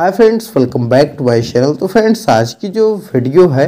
hi friends welcome back to my channel तो friends आज की जो वीडियो है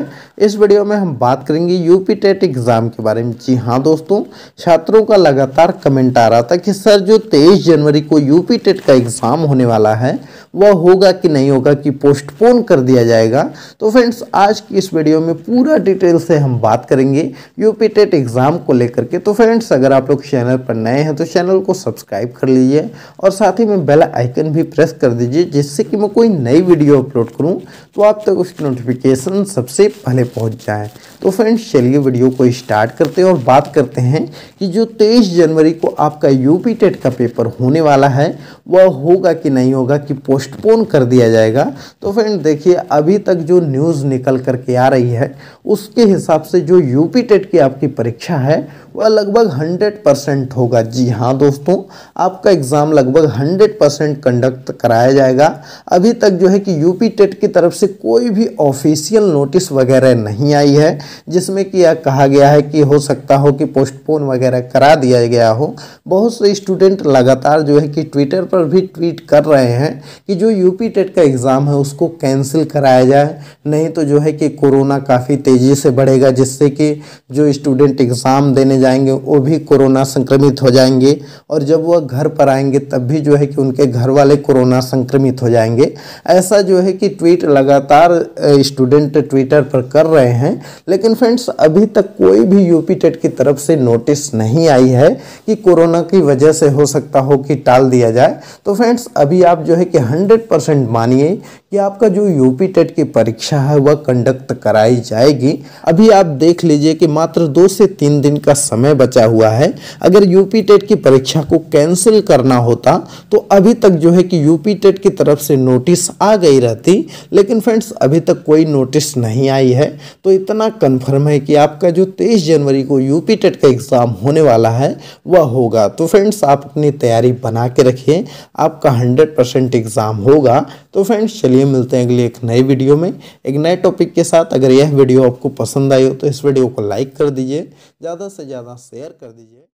इस वीडियो में हम बात करेंगे यूपी टेट एग्ज़ाम के बारे में जी हाँ दोस्तों छात्रों का लगातार कमेंट आ रहा था कि सर जो 23 जनवरी को यूपी टेट का एग्ज़ाम होने वाला है वह होगा कि नहीं होगा कि पोस्टपोन कर दिया जाएगा तो फ्रेंड्स आज की इस वीडियो में पूरा डिटेल से हम बात करेंगे यूपी टेट एग्ज़ाम को लेकर के तो फ्रेंड्स अगर आप लोग चैनल पर नए हैं तो चैनल को सब्सक्राइब कर लीजिए और साथ ही में बेल आइकन भी प्रेस कर दीजिए जिससे कि मैं कोई नई वीडियो अपलोड करूं तो आप तक उसकी नोटिफिकेशन सबसे पहले पहुंच जाए तो फ्रेंड्स चलिए वीडियो को स्टार्ट करते हैं और बात करते हैं कि जो तेईस जनवरी को आपका यूपी टेट का पेपर होने वाला है वह होगा कि नहीं होगा कि पोस्टपोन कर दिया जाएगा तो फ्रेंड देखिए अभी तक जो न्यूज़ निकल करके आ रही है उसके हिसाब से जो यूपी टेट की आपकी परीक्षा है वह लगभग हंड्रेड परसेंट होगा जी हाँ दोस्तों आपका एग्ज़ाम लगभग हंड्रेड परसेंट कंडक्ट कराया जाएगा अभी अभी तक जो है कि यूपी टेट की तरफ से कोई भी ऑफिशियल नोटिस वगैरह नहीं आई है जिसमें कि यह कहा गया है कि हो सकता हो कि पोस्टपोन वगैरह करा दिया गया हो बहुत से स्टूडेंट लगातार जो है कि ट्विटर पर भी ट्वीट कर रहे हैं कि जो यूपी टेट का एग्ज़ाम है उसको कैंसिल कराया जाए नहीं तो जो है कि कोरोना काफ़ी तेज़ी से बढ़ेगा जिससे कि जो स्टूडेंट एग्ज़ाम देने जाएंगे वो भी कोरोना संक्रमित हो जाएंगे और जब वह घर पर आएंगे तब भी जो है कि उनके घर वाले कोरोना संक्रमित हो जाएंगे ऐसा जो है कि ट्वीट लगातार स्टूडेंट ट्विटर पर कर रहे हैं लेकिन फ्रेंड्स अभी तक कोई भी यूपी टेट की तरफ से नोटिस नहीं आई है कि कोरोना की वजह से हो सकता हो कि टाल दिया जाए तो फ्रेंड्स अभी आप जो है कि हंड्रेड परसेंट मानिए कि आपका जो यूपी टेट की परीक्षा है वह कंडक्ट कराई जाएगी अभी आप देख लीजिए कि मात्र दो से तीन दिन का समय बचा हुआ है अगर यूपी टेट की परीक्षा को कैंसिल करना होता तो अभी तक जो है कि यूपी टेट की तरफ से नोटिस नोटिस आ गई रहती लेकिन फ्रेंड्स अभी तक कोई नोटिस नहीं आई है तो इतना कन्फर्म है कि आपका जो तेईस जनवरी को यूपी टेट का एग्ज़ाम होने वाला है वह होगा तो फ्रेंड्स आप अपनी तैयारी बना के रखिए आपका हंड्रेड परसेंट एग्ज़ाम होगा तो फ्रेंड्स चलिए मिलते हैं अगले एक नए वीडियो में एक नए टॉपिक के साथ अगर यह वीडियो आपको पसंद आई हो तो इस वीडियो को लाइक कर दीजिए ज़्यादा से ज़्यादा शेयर कर दीजिए